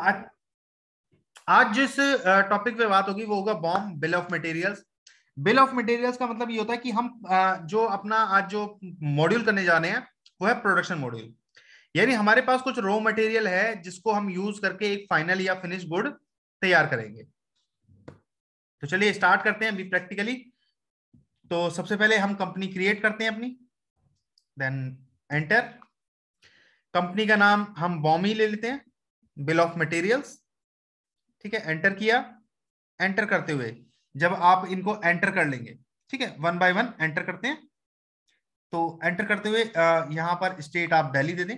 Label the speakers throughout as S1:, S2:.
S1: आज आज जिस टॉपिक पे बात होगी वो होगा BOM bill of materials bill of materials का मतलब ये होता है कि हम जो अपना आज जो मॉड्यूल करने जा रहे हैं वो है प्रोडक्शन मॉड्यूल यानी हमारे पास कुछ रॉ मटेरियल है जिसको हम यूज करके एक फाइनल या फिनिश गुड तैयार करेंगे तो चलिए स्टार्ट करते हैं अभी प्रैक्टिकली तो सबसे पहले हम कंपनी क्रिएट करते हैं अपनी देन एंटर कंपनी का नाम हम ही ले लेते हैं बिल ऑफ मटेरियल्स ठीक है एंटर किया एंटर करते हुए जब आप इनको एंटर कर लेंगे ठीक है वन बाय वन एंटर करते हैं तो एंटर करते हुए यहां पर स्टेट आप दिल्ली दे दें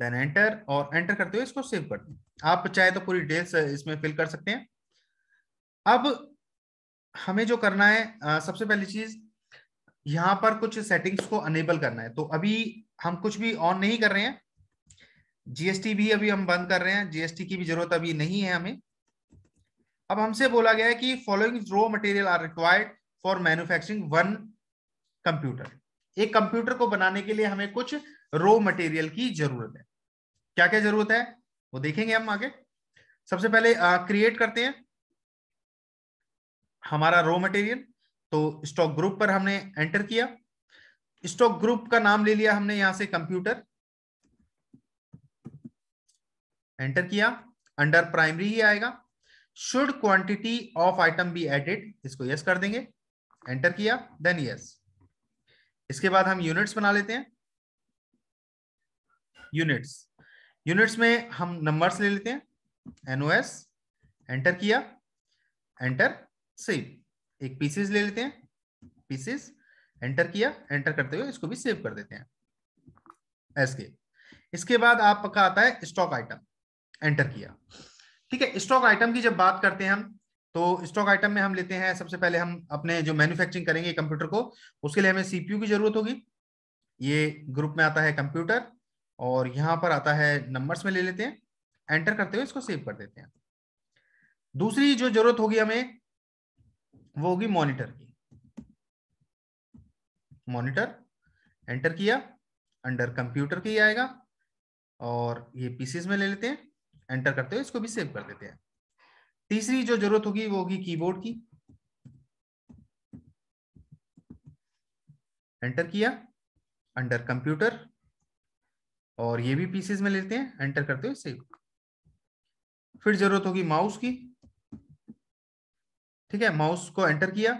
S1: देन एंटर और एंटर करते हुए इसको सेव कर दें आप चाहे तो पूरी डिटेल्स इसमें फिल कर सकते हैं अब हमें जो करना है सबसे पहली चीज यहां पर कुछ सेटिंग्स को अनेबल करना है तो अभी हम कुछ भी ऑन नहीं कर रहे हैं जीएसटी भी अभी हम बंद कर रहे हैं जीएसटी की भी जरूरत अभी नहीं है हमें अब हमसे बोला गया है कि following raw material are required for manufacturing one computer एक कंप्यूटर को बनाने के लिए हमें कुछ रो मटेरियल की जरूरत है क्या क्या जरूरत है वो देखेंगे हम आगे सबसे पहले क्रिएट uh, करते हैं हमारा रो मटेरियल तो स्टॉक ग्रुप पर हमने एंटर किया स्टॉक ग्रुप का नाम ले लिया हमने यहां से कंप्यूटर एंटर किया अंडर प्राइमरी ही आएगा should quantity of item be added इसको यस कर देंगे एंटर किया देन यस इसके बाद हम यूनिट्स बना लेते हैं यूनिट्स यूनिट्स में हम नंबर्स ले लेते हैं एनओएस एंटर किया एंटर सेव एक पीसेस ले लेते हैं पीसेस एंटर किया एंटर करते हुए इसको भी सेव कर देते हैं एसके इसके बाद आपका आता है स्टॉक आइटम एंटर किया ठीक है स्टॉक आइटम की जब बात करते हैं हम तो स्टॉक आइटम में हम लेते हैं सबसे पहले हम अपने जो मैन्युफैक्चरिंग करेंगे कंप्यूटर को उसके लिए हमें सीपीयू की जरूरत होगी ये ग्रुप में आता है कंप्यूटर और यहां पर आता है नंबर्स में ले लेते हैं एंटर करते हुए इसको सेव कर देते हैं दूसरी जो जरूरत होगी हमें वो होगी मॉनिटर की मॉनिटर एंटर किया अंडर कंप्यूटर की आएगा और ये पीसीज में ले लेते हैं एंटर करते हुए इसको भी सेव कर देते हैं तीसरी जो जरूरत होगी वो होगी कीबोर्ड की एंटर किया अंडर कंप्यूटर और ये भी पीसीज में लेते हैं एंटर करते हुए सेव फिर जरूरत होगी माउस की ठीक है माउस को एंटर किया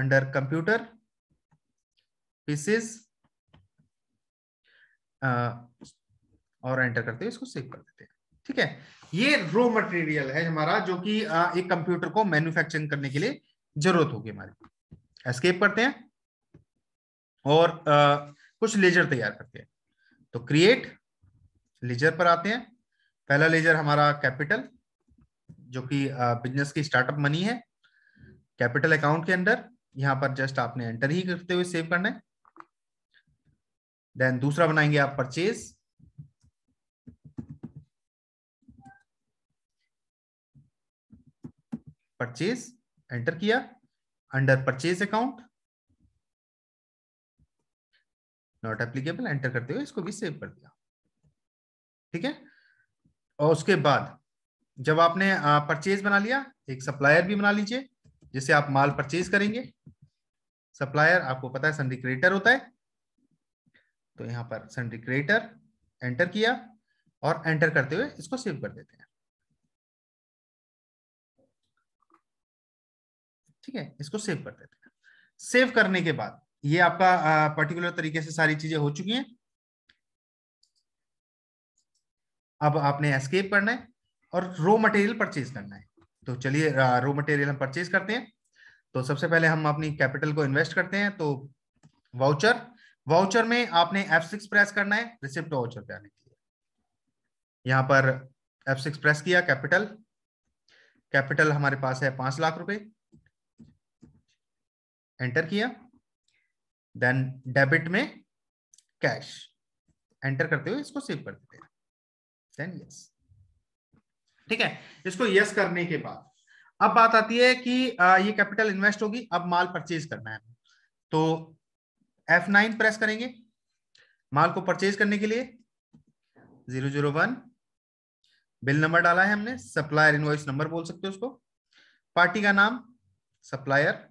S1: अंडर कंप्यूटर पीसेस और एंटर करते हुए इसको सेव कर देते हैं ठीक है ये रो मटेरियल है हमारा जो कि एक कंप्यूटर को मैन्युफैक्चरिंग करने के लिए जरूरत होगी हमारी एस्केप करते हैं और आ, कुछ लेजर तैयार करते हैं तो क्रिएट लेजर पर आते हैं पहला लेजर हमारा कैपिटल जो कि बिजनेस की स्टार्टअप मनी है कैपिटल अकाउंट के अंदर यहां पर जस्ट आपने एंटर ही करते हुए सेव करना है देन दूसरा बनाएंगे आप परचेज परचेज एंटर किया under purchase account not applicable enter करते हुए इसको भी सेव कर दिया ठीक है और उसके बाद जब आपने परचेज बना लिया एक सप्लायर भी बना लीजिए जिससे आप माल परचेज करेंगे सप्लायर आपको पता है क्रिएटर होता है तो यहां पर क्रिएटर एंटर किया और एंटर करते हुए इसको सेव कर देते हैं ठीक है इसको सेव कर देते हैं सेव करने के बाद ये आपका पर्टिकुलर तरीके से सारी चीजें हो चुकी हैं अब आपने एस्केप करना है और रो मटेरियल परचेज करना है तो चलिए रो मटेरियल हम परचेज करते हैं तो सबसे पहले हम अपनी कैपिटल को इन्वेस्ट करते हैं तो वाउचर वाउचर में आपने F6 प्रेस करना है रिसिप्ट वाउचर पे आने के लिए यहां पर F6 प्रेस किया कैपिटल कैपिटल हमारे पास है पांच लाख रुपए एंटर किया देन डेबिट में कैश एंटर करते हुए इसको सेव कर देते हैं देन यस yes. ठीक है इसको यस करने के बाद अब बात आती है कि ये कैपिटल इन्वेस्ट होगी अब माल परचेज करना है तो F9 प्रेस करेंगे माल को परचेज करने के लिए zero zero one bill number डाला है हमने सप्लायर इनवॉइस नंबर बोल सकते हो उसको पार्टी का नाम सप्लायर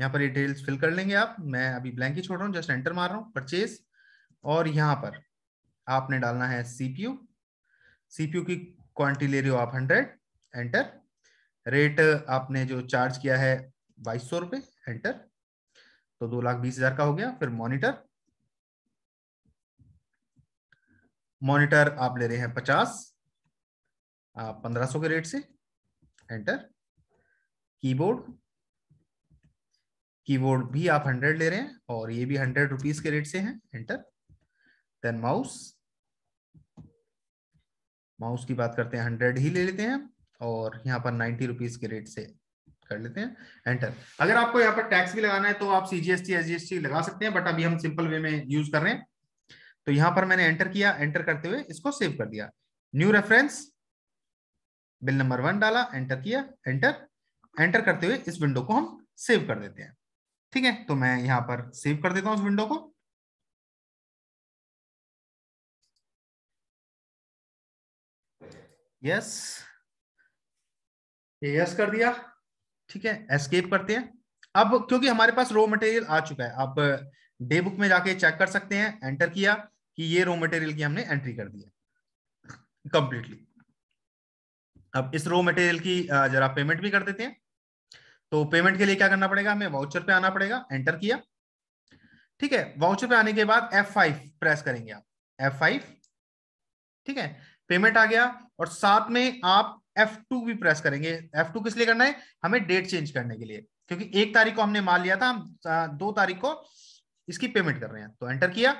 S1: यहां पर डिटेल्स फिल कर लेंगे आप मैं अभी ब्लैंक ही छोड़ रहा हूँ जस्ट एंटर मार रहा हूं परचेज और यहां पर आपने डालना है सीपीयू सीपीयू की क्वांटिटी ले रहे हो आप हंड्रेड एंटर रेट आपने जो चार्ज किया है बाईस सौ रुपए एंटर तो दो लाख बीस हजार का हो गया फिर मॉनिटर मॉनिटर आप ले रहे हैं पचास आप पंद्रह सौ के रेट से एंटर कीबोर्ड कीबोर्ड भी आप हंड्रेड ले रहे हैं और ये भी हंड्रेड रुपीज के रेट से हैं एंटर देन माउस माउस की बात करते हैं हंड्रेड ही ले लेते हैं और यहाँ पर नाइनटी रुपीज के रेट से कर लेते हैं एंटर अगर आपको यहाँ पर टैक्स भी लगाना है तो आप सीजीएसटी एसजीएसटी लगा सकते हैं बट अभी हम सिंपल वे में यूज कर रहे हैं तो यहां पर मैंने एंटर किया एंटर करते हुए इसको सेव कर दिया new reference bill number one डाला एंटर किया एंटर एंटर करते हुए इस विंडो को हम सेव कर देते हैं ठीक है तो मैं यहाँ पर सेव कर देता हूँ उस विंडो को यस यस कर दिया ठीक है एस्केप करते हैं अब क्योंकि हमारे पास रो मटेरियल आ चुका है आप डे बुक में जाके चेक कर सकते हैं एंटर किया कि ये रो मटेरियल की हमने एंट्री कर दी है कंप्लीटली अब इस रो मटेरियल की जरा पेमेंट भी कर देते हैं तो पेमेंट के लिए क्या करना पड़ेगा हमें वाउचर पे आना पड़ेगा एंटर किया ठीक है वाउचर पे आने के बाद F5 प्रेस करेंगे आप F5 ठीक है पेमेंट आ गया और साथ में आप F2 भी प्रेस करेंगे F2 किस लिए करना है हमें डेट चेंज करने के लिए क्योंकि एक तारीख को हमने मान लिया था हम दो तारीख को इसकी पेमेंट कर रहे हैं तो एंटर किया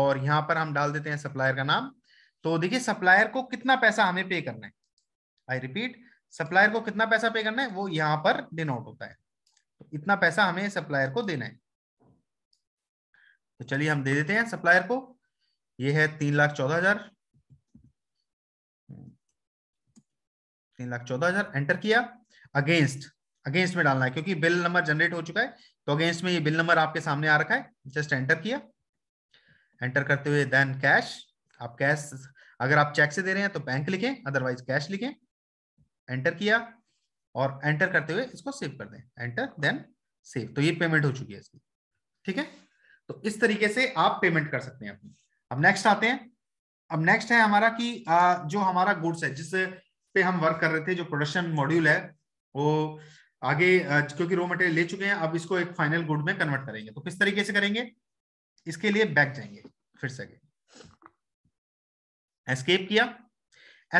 S1: और यहां पर हम डाल देते हैं सप्लायर का नाम तो देखिए सप्लायर को कितना पैसा हमें पे करना है आई रिपीट सप्लायर को कितना पैसा पे करना है वो यहां पर डिनोट होता है तो इतना पैसा हमें सप्लायर को देना है तो चलिए हम दे देते हैं सप्लायर को ये है तीन लाख चौदह हजार तीन लाख चौदह हजार एंटर किया अगेंस्ट अगेंस्ट में डालना है क्योंकि बिल नंबर जनरेट हो चुका है तो अगेंस्ट में ये बिल नंबर आपके सामने आ रखा है जस्ट एंटर किया एंटर करते हुए देन कैश आप कैश अगर आप चेक से दे रहे हैं तो बैंक लिखें अदरवाइज कैश लिखें एंटर किया और एंटर करते हुए इसको सेव कर दें एंटर देन सेव तो ये पेमेंट हो चुकी है इसकी ठीक है तो इस तरीके से आप पेमेंट कर सकते हैं अपनी अब नेक्स्ट आते हैं अब नेक्स्ट है हमारा कि जो हमारा गुड्स है जिस पे हम वर्क कर रहे थे जो प्रोडक्शन मॉड्यूल है वो आगे क्योंकि रो मटेरियल ले चुके हैं अब इसको एक फाइनल गुड में कन्वर्ट करेंगे तो किस तरीके से करेंगे इसके लिए बैक जाएंगे फिर से एस्केप किया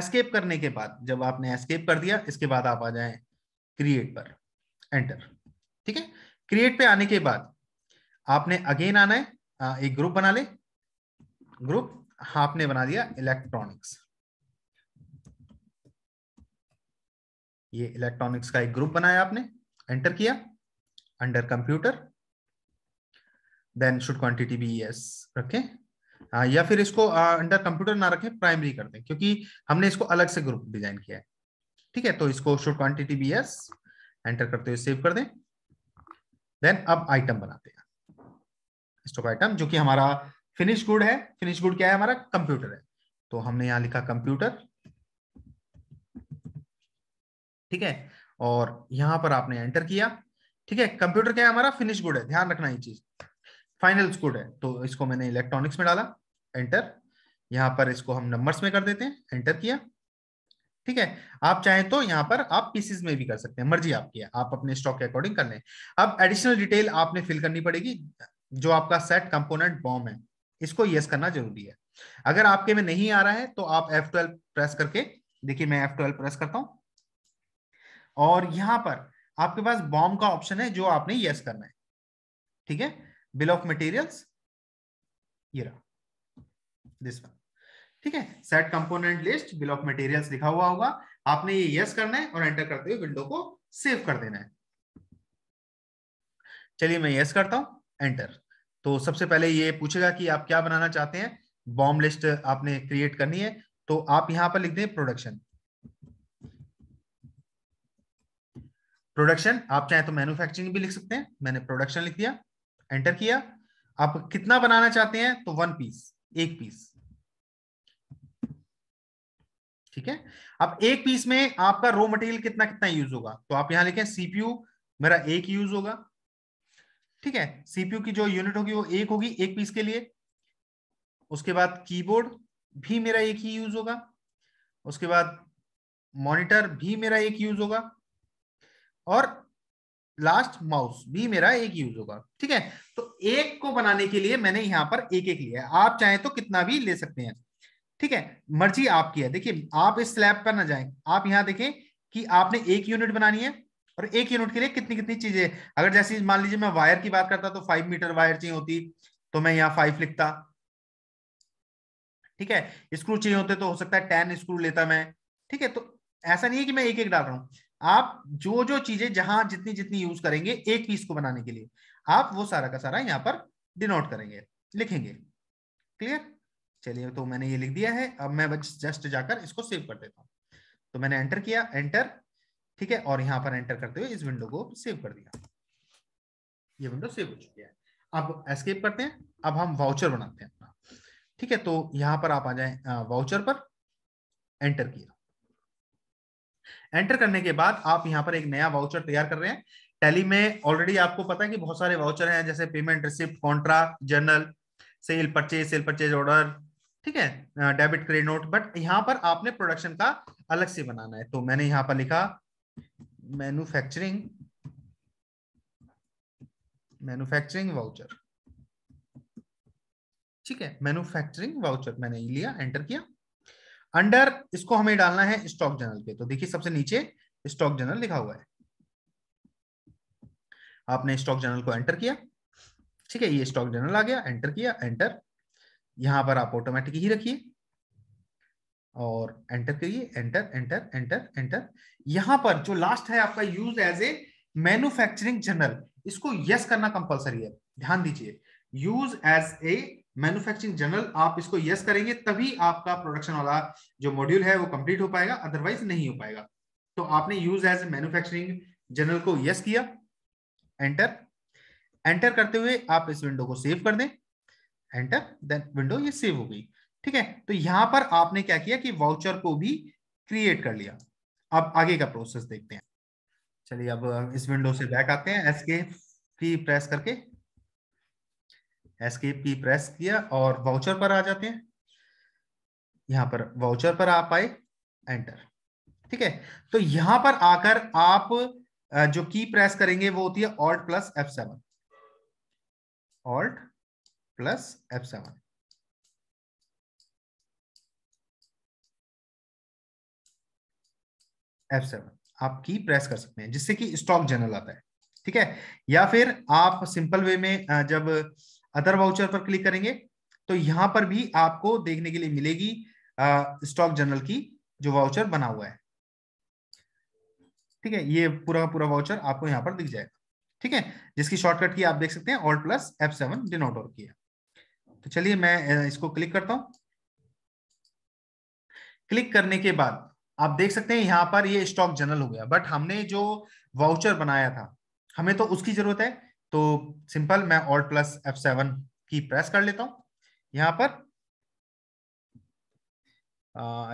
S1: एस्केप करने के बाद जब आपने एस्केप कर दिया इसके बाद आप आ जाए क्रिएट पर एंटर ठीक है क्रिएट पे आने के बाद आपने अगेन आना है एक ग्रुप बना ले ग्रुप आपने बना दिया इलेक्ट्रॉनिक्स ये इलेक्ट्रॉनिक्स का एक ग्रुप बनाया आपने एंटर किया under computer then should quantity be yes रखें या फिर इसको अंडर कंप्यूटर ना रखें प्राइमरी कर दें क्योंकि हमने इसको अलग से ग्रुप डिजाइन किया है ठीक है तो इसको should quantity be yes enter करते हुए सेव कर दें देन अब आइटम बनाते हैं स्टॉक आइटम जो कि हमारा फिनिश गुड है फिनिश गुड क्या है हमारा कंप्यूटर है तो हमने यहां लिखा कंप्यूटर ठीक है और यहाँ पर आपने एंटर किया ठीक है कंप्यूटर क्या है हमारा फिनिश गुड है ध्यान रखना ये चीज फाइनल गुड है तो इसको मैंने इलेक्ट्रॉनिक्स में डाला एंटर यहाँ पर इसको हम नंबर्स में कर देते हैं एंटर किया ठीक है आप चाहे तो यहाँ पर आप पीसीज में भी कर सकते हैं मर्जी आपकी है आप अपने स्टॉक के अकॉर्डिंग कर लें अब एडिशनल डिटेल आपने फिल करनी पड़ेगी जो आपका सेट कंपोनेंट बॉम है इसको यस करना जरूरी है अगर आपके में नहीं आ रहा है तो आप F12 प्रेस करके देखिए मैं F12 प्रेस करता हूँ और यहां पर आपके पास बॉम्ब का ऑप्शन है जो आपने यस करना है ठीक है बिल ऑफ मटेरियल्स ये रहा दिस वन ठीक है set component list bill of materials लिखा हुआ होगा आपने ये यस करना है और एंटर करते हुए विंडो को सेव कर देना है चलिए मैं यस करता हूं एंटर तो सबसे पहले ये पूछेगा कि आप क्या बनाना चाहते हैं बॉम्ब लिस्ट आपने क्रिएट करनी है तो आप यहां पर लिख दें प्रोडक्शन प्रोडक्शन आप चाहे तो मैन्युफैक्चरिंग भी लिख सकते हैं मैंने प्रोडक्शन लिख दिया एंटर किया आप कितना बनाना चाहते हैं तो वन पीस एक पीस ठीक है अब एक पीस में आपका रो मटेरियल कितना कितना यूज होगा तो आप यहां लिखें सीपीयू मेरा एक यूज होगा ठीक है सीपीयू की जो यूनिट होगी वो एक होगी एक पीस के लिए उसके बाद कीबोर्ड भी मेरा एक ही यूज होगा उसके बाद मॉनिटर भी मेरा एक यूज होगा और लास्ट माउस भी मेरा एक यूज होगा ठीक है तो एक को बनाने के लिए मैंने यहां पर एक एक लिया है आप चाहें तो कितना भी ले सकते हैं ठीक है मर्जी आपकी है देखिए आप इस स्लैब पर ना जाए आप यहां देखें कि आपने एक यूनिट बनानी है और एक यूनिट के लिए कितनी कितनी चीजें अगर जैसे मान लीजिए मैं वायर की बात करता तो फाइव मीटर वायर चाहिए होती तो मैं यहाँ फाइव लिखता ठीक है स्क्रू चाहिए होते तो हो सकता है टेन स्क्रू लेता मैं ठीक है तो ऐसा नहीं है कि मैं एक एक डाल रहा हूं आप जो जो चीजें जहां जितनी जितनी यूज करेंगे एक पीस को बनाने के लिए आप वो सारा का सारा यहाँ पर डिनोट करेंगे लिखेंगे क्लियर चलिए तो मैंने ये लिख दिया है अब मैं बस जस्ट जाकर इसको सेव कर देता हूँ तो मैंने एंटर किया एंटर ठीक है और यहाँ पर एंटर करते हुए इस विंडो को सेव कर दिया ये विंडो सेव हो चुकी है अब एस्केप करते हैं अब हम वाउचर बनाते हैं अपना ठीक है तो यहाँ पर आप आ जाए वाउचर पर एंटर किया एंटर करने के बाद आप यहाँ पर एक नया वाउचर तैयार कर रहे हैं टैली में ऑलरेडी आपको पता है कि बहुत सारे वाउचर हैं जैसे payment receipt contra journal sale purchase sale purchase order ठीक है डेबिट क्रेडिट नोट बट यहाँ पर आपने प्रोडक्शन का अलग से बनाना है तो मैंने यहाँ पर लिखा मैन्युफैक्चरिंग मैन्युफैक्चरिंग वाउचर ठीक है मैन्युफैक्चरिंग वाउचर मैंने लिया एंटर किया अंडर इसको हमें डालना है स्टॉक जनरल पे तो देखिए सबसे नीचे स्टॉक जनरल लिखा हुआ है आपने स्टॉक जनरल को एंटर किया ठीक है ये स्टॉक जनरल आ गया एंटर किया एंटर यहां पर आप ऑटोमेटिक ही रखिए और एंटर करिए एंटर एंटर एंटर एंटर यहां पर जो लास्ट है आपका use as a manufacturing journal इसको यस करना कंपलसरी है ध्यान दीजिए use as a manufacturing journal आप इसको यस करेंगे तभी आपका प्रोडक्शन वाला जो मॉड्यूल है वो कंप्लीट हो पाएगा अदरवाइज नहीं हो पाएगा तो आपने यूज एज मैन्युफैक्चरिंग जनरल को यस किया एंटर एंटर करते हुए आप इस विंडो को सेव कर दें एंटर देन विंडो ये सेव हो गई ठीक है तो यहां पर आपने क्या किया कि वाउचर को भी क्रिएट कर लिया अब आगे का प्रोसेस देखते हैं चलिए अब इस विंडो से बैक आते हैं एस के प्रेस करके एस्केप की प्रेस किया और वाउचर पर आ जाते हैं यहां पर वाउचर पर आप आए एंटर ठीक है तो यहां पर आकर आप जो की प्रेस करेंगे वो होती है alt plus F seven alt plus F seven F seven आप की प्रेस कर सकते हैं जिससे कि स्टॉक जनरल आता है ठीक है या फिर आप सिंपल वे में जब अदर वाउचर पर क्लिक करेंगे तो यहां पर भी आपको देखने के लिए मिलेगी स्टॉक जनरल की जो वाउचर बना हुआ है ठीक है ये पूरा पूरा वाउचर आपको यहां पर दिख जाएगा ठीक है जिसकी शॉर्टकट की आप देख सकते हैं alt plus F seven denote और किया तो चलिए मैं इसको क्लिक करता हूं क्लिक करने के बाद आप देख सकते हैं यहां पर ये स्टॉक जनरल हो गया बट हमने जो वाउचर बनाया था हमें तो उसकी जरूरत है तो सिंपल मैं ऑल्ट प्लस एफ सेवन की प्रेस कर लेता हूं यहां पर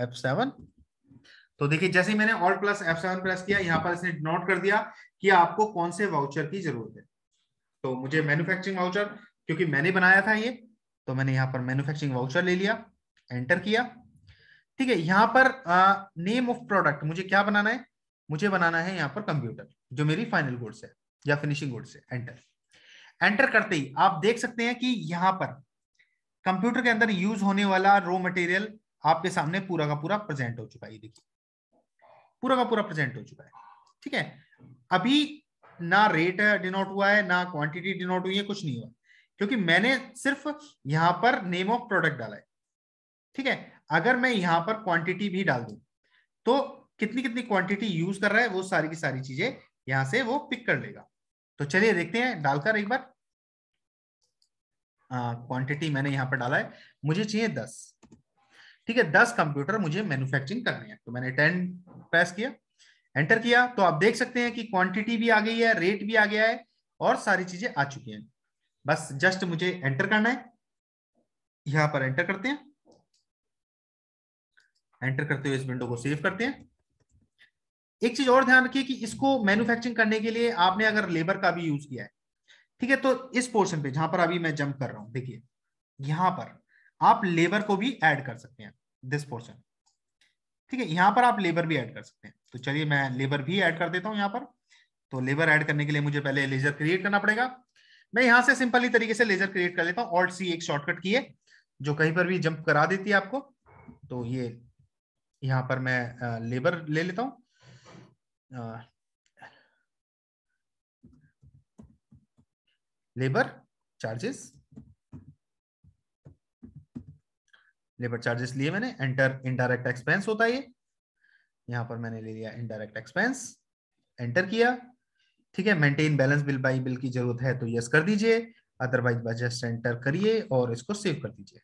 S1: एफ सेवन तो देखिए जैसे मैंने alt plus F seven press किया यहां पर इसने नोट कर दिया कि आपको कौन से वाउचर की जरूरत है तो मुझे मैन्युफैक्चरिंग वाउचर क्योंकि मैंने बनाया था ये तो मैंने यहाँ पर मैन्युफैक्चरिंग वाउचर ले लिया एंटर किया ठीक है यहाँ पर नेम ऑफ प्रोडक्ट मुझे क्या बनाना है मुझे बनाना है यहाँ पर कंप्यूटर जो मेरी फाइनल गुड्स है या फिनिशिंग गुड से एंटर एंटर करते ही आप देख सकते हैं कि यहां पर कंप्यूटर के अंदर यूज होने वाला रो मटेरियल आपके सामने पूरा का पूरा प्रेजेंट हो चुका है देखिए पूरा का पूरा प्रेजेंट हो चुका है ठीक है अभी ना रेट डिनोट हुआ है ना क्वांटिटी डिनोट हुई है कुछ नहीं हुआ क्योंकि मैंने सिर्फ यहां पर नेम ऑफ प्रोडक्ट डाला है ठीक है अगर मैं यहां पर क्वांटिटी भी डाल दू तो कितनी कितनी क्वांटिटी यूज कर रहा है वो सारी की सारी चीजें यहां से वो पिक कर लेगा तो चलिए देखते हैं डालकर एक बार क्वांटिटी हाँ, मैंने यहां पर डाला है मुझे चाहिए दस ठीक है दस कंप्यूटर मुझे मैन्युफैक्चरिंग करनी है तो मैंने टेन प्रेस किया एंटर किया तो आप देख सकते हैं कि क्वांटिटी भी आ गई है रेट भी आ गया है और सारी चीजें आ चुकी हैं बस जस्ट मुझे एंटर करना है यहां पर एंटर करते हैं एंटर करते हुए इस विंडो को सेव करते हैं एक चीज और ध्यान रखिए कि इसको मैन्युफैक्चरिंग करने के लिए आपने अगर लेबर का भी यूज किया है ठीक है तो इस पोर्शन पे जहां पर अभी मैं जंप कर रहा हूं देखिए यहां पर आप लेबर को भी ऐड कर सकते हैं दिस पोर्शन ठीक है यहां पर आप लेबर भी ऐड कर सकते हैं तो चलिए मैं लेबर भी ऐड कर देता हूं यहां पर तो लेबर ऐड करने के लिए मुझे पहले लेजर क्रिएट करना पड़ेगा मैं यहां से सिंपली तरीके से लेजर क्रिएट कर लेता हूँ ऑल्ट सी एक शॉर्टकट की है जो कहीं पर भी जंप करा देती है आपको तो ये यहां यहाँ पर मैं लेबर ले लेता हूं लेबर चार्जेस लेबर चार्जेस लिए मैंने एंटर इनडायरेक्ट एक्सपेंस होता है ये यहां पर मैंने ले लिया इनडायरेक्ट एक्सपेंस एंटर किया ठीक है maintain balance bill by bill की जरूरत है तो यस कर दीजिए अदरवाइज बजट एंटर करिए और इसको सेव कर दीजिए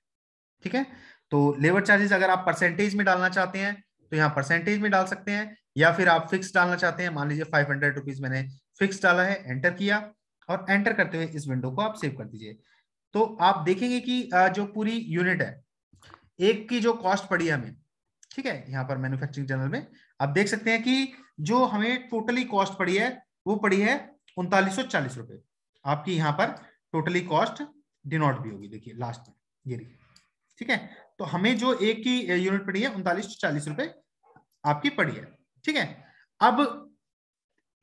S1: ठीक है तो लेबर चार्जेस अगर आप परसेंटेज में डालना चाहते हैं तो यहाँ परसेंटेज में डाल सकते हैं या फिर आप फिक्स डालना चाहते हैं मान लीजिए फाइव हंड्रेड रुपीज मैंने फिक्स डाला है एंटर किया और एंटर करते हुए इस विंडो को आप सेव कर दीजिए तो आप देखेंगे कि जो पूरी यूनिट है एक की जो कॉस्ट पड़ी हमें ठीक है यहाँ पर मैन्युफैक्चरिंग जनरल में आप देख सकते हैं कि जो हमें टोटली कॉस्ट पड़ी है वो पड़ी है उनतालीस रुपए आपकी यहाँ पर टोटली कॉस्ट डिनोट भी होगी देखिए लास्ट में ये ठीक है तो हमें जो एक की यूनिट पड़ी है उनतालीस चालीस रुपए आपकी पड़ी है ठीक है अब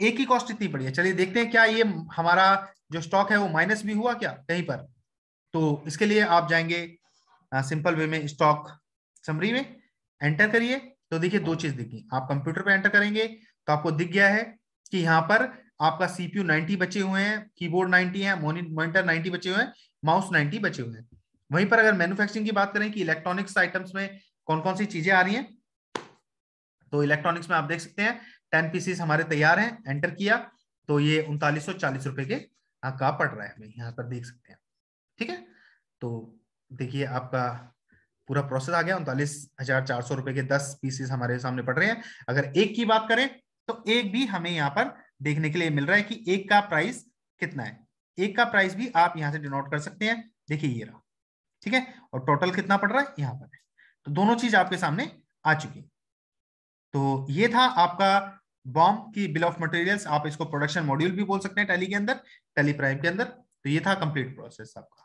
S1: एक की कॉस्ट इतनी पड़ी है चलिए देखते हैं क्या ये हमारा जो स्टॉक है वो माइनस भी हुआ क्या कहीं पर तो इसके लिए आप जाएंगे आ, सिंपल वे में स्टॉक समरी में एंटर करिए तो देखिए दो चीज दिखी आप कंप्यूटर पर एंटर करेंगे तो आपको दिख गया है कि यहाँ पर आपका सीपीयू 90 बचे हुए हैं कीबोर्ड 90 है मॉनिटर 90 बचे हुए हैं माउस 90 बचे हुए हैं वहीं पर अगर मैन्युफैक्चरिंग की बात करें कि इलेक्ट्रॉनिक्स आइटम्स में कौन कौन सी चीजें आ रही हैं तो इलेक्ट्रॉनिक्स में आप देख सकते हैं टेन पीसीस हमारे तैयार हैं एंटर किया तो ये उनतालीस सौ चालीस रुपए के का पड़ रहा है हमें यहाँ पर देख सकते हैं ठीक है तो देखिए आपका पूरा प्रोसेस आ गया उनतालीस हजार चार सौ रुपए के दस पीसीस हमारे सामने पड़ रहे हैं अगर एक की बात करें तो एक भी हमें यहाँ पर देखने के लिए मिल रहा है कि एक का प्राइस कितना है एक का प्राइस भी आप यहाँ से डिनोट कर सकते हैं देखिए ये रहा ठीक है और टोटल कितना पड़ रहा है यहां पर तो दोनों चीज आपके सामने आ चुकी तो ये था आपका बॉम्ब की बिल ऑफ मटेरियल्स आप इसको प्रोडक्शन मॉड्यूल भी बोल सकते हैं टेली के अंदर टेली प्राइम के अंदर तो ये था कंप्लीट प्रोसेस आपका